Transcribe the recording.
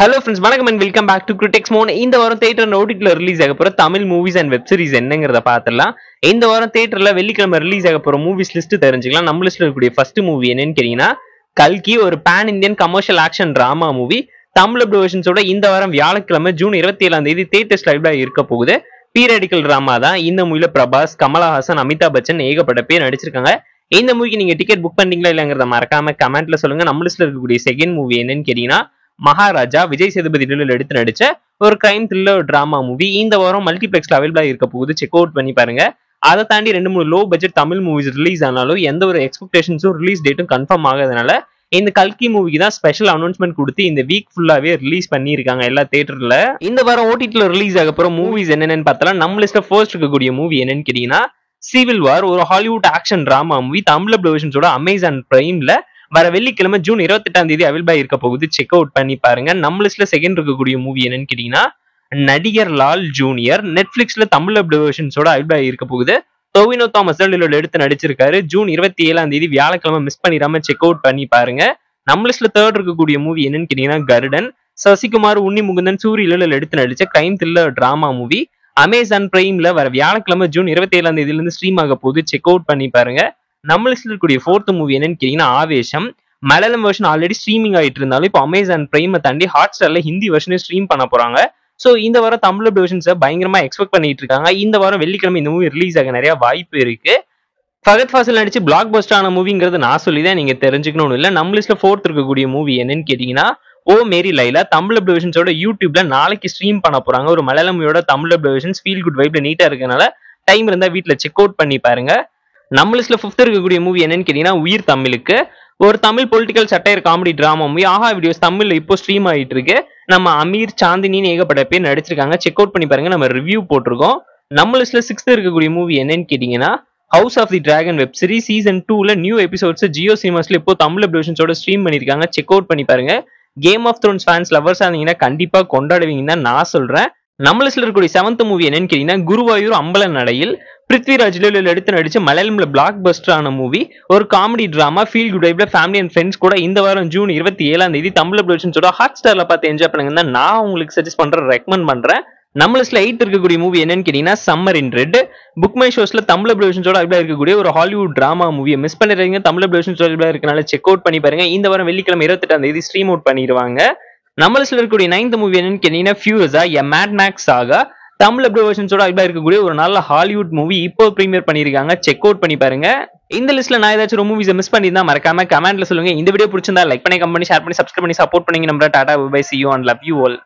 hello friends வணக்கம் and welcome back to critics மோன் இந்த வாரம் தேட்டர் நோட்டில் ரிலீஸ் ஆக போகிற Tamil movies and web series என்னங்கிறத பார்த்துலாம் இந்த வாரம் தேட்டரில் வெள்ளிக்கிழமை ரிலீஸ் ஆக போகிற மூவிஸ் லிஸ்ட்டு தெரிஞ்சுக்கலாம் நம்ம லிஸ்ட்டில் இருக்கக்கூடிய ஃபர்ஸ்ட் மூவி என்னன்னு கேட்டிங்கன்னா கல்கி ஒரு pan Indian commercial action drama movie Tamil அப்டிவேஷன்ஸோட இந்த வாரம் வியாழக்கிழமை ஜூன் இருபத்தி ஏழாம் தேதி தேட்டர்ஸ் லைவ்ல இருக்க போகுது பீரடிக்கல் ட்ராமா தான் இந்த மூவியில் பிரபாஸ் கமலஹாசன் அமிதாப் பச்சன் ஏகப்பட்ட பேர் நடிச்சிருக்காங்க இந்த மூவிக்கு நீங்கள் டிக்கெட் புக் பண்ணீங்களா இல்லைங்கிறத மறக்காம கமெண்ட்ல சொல்லுங்க நம்ம லிஸ்ட்டில் இருக்கக்கூடிய செகண்ட் மூவி என்னன்னு கேட்டிங்கன்னா மகாராஜா விஜய் சேதுபதி நிலையில் எடுத்து நடிச்ச ஒரு கிரைம் த்ரில்லர் டிராமா மூவி இந்த வாரம் மல்டிபிளெக்ஸ்ல அவைலபிளா இருக்க போகுது செக் அவுட் பண்ணி பாருங்க அதை தாண்டி ரெண்டு மூணு low budget Tamil movies release ஆனாலும் எந்த ஒரு எக்ஸ்பெக்டேஷன்ஸும் ரிலீஸ் டேட்டும் கன்ஃபார்ம் ஆகாதனால இந்த கல்கி மூவிக்கு தான் ஸ்பெஷல் அனௌன்ஸ்மெண்ட் கொடுத்து இந்த வீக் ஃபுல்லாவே ரிலீஸ் பண்ணியிருக்காங்க எல்லா தேட்டர்ல இந்த வாரம் ஓடிடியில் ரிலீஸ் ஆக போற மூவிஸ் என்னென்னு பார்த்தாலும் நம்ம லிஸ்ட்ல ஃபர்ஸ்ட் இருக்கக்கூடிய மூவி என்னன்னு கேட்டீங்கன்னா சிவில் வார் ஒரு Hollywood action drama movie Tamil பிளவர்ஷன்ஸோட அமேசான் பிரைம்ல வர வெள்ளிக்கிழமை ஜூன் இருபத்தி எட்டாம் தேதி பாய் இருக்க போகுது செக் அவுட் பண்ணி பாருங்க நம்ம லிஸ்ட்ல செகண்ட் இருக்கக்கூடிய மூவி என்னன்னு கேட்டீங்கன்னா நடிகர் லால் ஜூனியர் நெட்ஃபிளிக்ஸ்ல தமிழ் அப்டிவேஷன்ஸோட பாய் இருக்க போகுது டோவினோ தாமஸ் எடுத்து நடிச்சிருக்காரு ஜூன் இருபத்தி ஏழாம் தேதி வியாழக்கிழமை மிஸ் பண்ணிடாம செக் அவுட் பண்ணி பாருங்க நம்ம லிஸ்ட்ல தேர்ட் இருக்கக்கூடிய மூவி என்னன்னு கேட்டீங்கன்னா கருடன் சசிகுமார் உன்னி முகுந்தன் சூரியலில் எடுத்து நடிச்ச crime thriller drama movie Amazon பிரைம்ல வர வியாழக்கிழமை ஜூன் இருபத்தி ஏழாம் தேதியிலிருந்து ஸ்ட்ரீம் ஆக போகுது செக் அவுட் பண்ணி பாருங்க நம்ம லிஸ்ட்ல இருக்கக்கூடிய ஃபோர்த் மூவி என்னன்னு கேட்டீங்கன்னா ஆவேசம் மலையாளம் வெர்ஷன் ஆல்ரெடி ஸ்ட்ரீமிங் ஆகிட்டு இருந்தாலும் இப்போ அமேசான் பிரைமை தாண்டி ஹாட் ஸ்டார்ல ஹிந்தி வெர்ஷனே ஸ்ட்ரீம் பண்ண போறாங்க ஸோ இந்த வாரம் தமிழ் வெர்ஷன்ஸை பயங்கரமா எக்ஸ்பெக்ட் பண்ணிட்டு இருக்காங்க இந்த வாரம் வெள்ளிக்கிழமை இந்த மூவி ரிலீஸ் ஆக நிறைய வாய்ப்பு இருக்கு ஃபகத் ஃபாசில் நடிச்சு பிளாக் பஸ்டான மூவிங்கிறது நான் சொல்லி தான் நீங்க தெரிஞ்சுக்கணும்னு இல்லை நம்ம லிஸ்ட்ல ஃபோர்த் இருக்கக்கூடிய மூவி என்னன்னு கேட்டீங்கன்னா ஓ மேரி லைலா தமிழ் டிவிஷன்ஸோட யூடியூப்ல நாளைக்கு ஸ்ட்ரீம் பண்ண போறாங்க ஒரு மலையாளமியோட தமிழ் டிவிஷன்ஸ் ஃபீல் குட் வைப்ல நீட்டா இருக்கனால டைம் இருந்தா வீட்டில் செக் அவுட் பண்ணி பாருங்க நம்ம லிஸ்ட்ல ஃபிஃப்த் இருக்கக்கூடிய மூவி என்னன்னு கேட்டீங்கன்னா உயிர் தமிழுக்கு ஒரு Tamil political satire comedy drama movie Aha videos தமிழ்ல இப்போ ஸ்ட்ரீம் ஆகிட்டு இருக்கு நம்ம அமீர் சாந்தினின்னு ஏகப்பட்ட பேர் நடிச்சிருக்காங்க செக் அவுட் பண்ணி பாருங்க நம்ம ரிவ்யூ போட்டிருக்கோம் நம்ம லிஸ்ட்ல சிக்ஸ்த் இருக்கக்கூடிய மூவி என்னன்னு கேட்டீங்கன்னா House of the Dragon web series season டூல நியூ எபிசோட்ஸ் ஜியோ சினிமாஸ்ல இப்போ தமிழ் அப்ளிகேஷன்ஸோட ஸ்ட்ரீம் பண்ணிருக்காங்க செக் அவுட் பண்ணி பாருங்க Game of Thrones fans lovers இருந்தீங்கன்னா கண்டிப்பா கொண்டாடுவீங்கன்னு நான் சொல்றேன் நம்மள சில இருக்கக்கூடிய செவன்த் மூவி என்னன்னு கேட்டீங்கன்னா குருவாயூர் அம்பல நடையில் பிருத்விராஜ் லேலில் எடுத்து நடிச்ச மலையாளம்ல பிளாக் பஸ்டரான மூவி ஒரு காமெடி டிராமா ஃபீல் குட் வைப்ல ஃபேமிலி அண்ட் ஃப்ரெண்ட்ஸ் கூட இந்த வாரம் ஜூன் இருபத்தி ஏழாம் தேதி தமிழ் சொல்ல ஹாட் ஸ்டார்ல பார்த்து என்ஜாய் பண்ணுங்க நான் உங்களுக்கு சஜஸ்ட் பண்ணுறேன் ரெக்கமெண்ட் பண்றேன் நம்மள சில எயிட் இருக்கக்கூடிய மூவி என்னன்னு கேட்டீங்கன்னா Summer in Red Book My ஷோஸ்ல தமிழ் ப்ரொடக்ஷன்ஸோட அப்படியே இருக்கக்கூடிய ஒரு ஹாலிவுட் டிராமா மூவியை மிஸ் பண்ணிடுறீங்க தமிழ் ப்ரொடக்ஷன்ஸோட இருக்கனால செக் அவுட் பண்ணி பாருங்க இந்த வாரம் வெள்ளிக்கிழமை இருபத்தெட்டாம் தேதி ஸ்ட்ரீம் அவுட் பண்ணிடுவாங்க நம்மளை சில இருக்கக்கூடிய நைன்த் மூவி என்னன்னு கேட்டீங்கன்னா ஃபியூஸா எ மேட் மேக்ஸ் ஆக தமிழ் அப்டோ வெர்ஷன்ஸோட அப்படியே இருக்கக்கூடிய ஒரு நல்ல ஹாலிவுட் மூவி இப்போ ப்ரீமியர் பண்ணியிருக்காங்க செக் அவுட் பண்ணி பாருங்க இந்த லிஸ்ட்ல நான் ஏதாச்சும் ஒரு மூவிஸ் மிஸ் பண்ணியிருந்தா மறக்காம கமெண்ட்ல சொல்லுங்க இந்த வீடியோ பிடிச்சிருந்தா லைக் பண்ணி கம்பெனி ஷேர் பண்ணி சப்ஸ்கிரைப் பண்ணி சப்போர்ட் பண்ணி நம்ம tata bye see you and love you all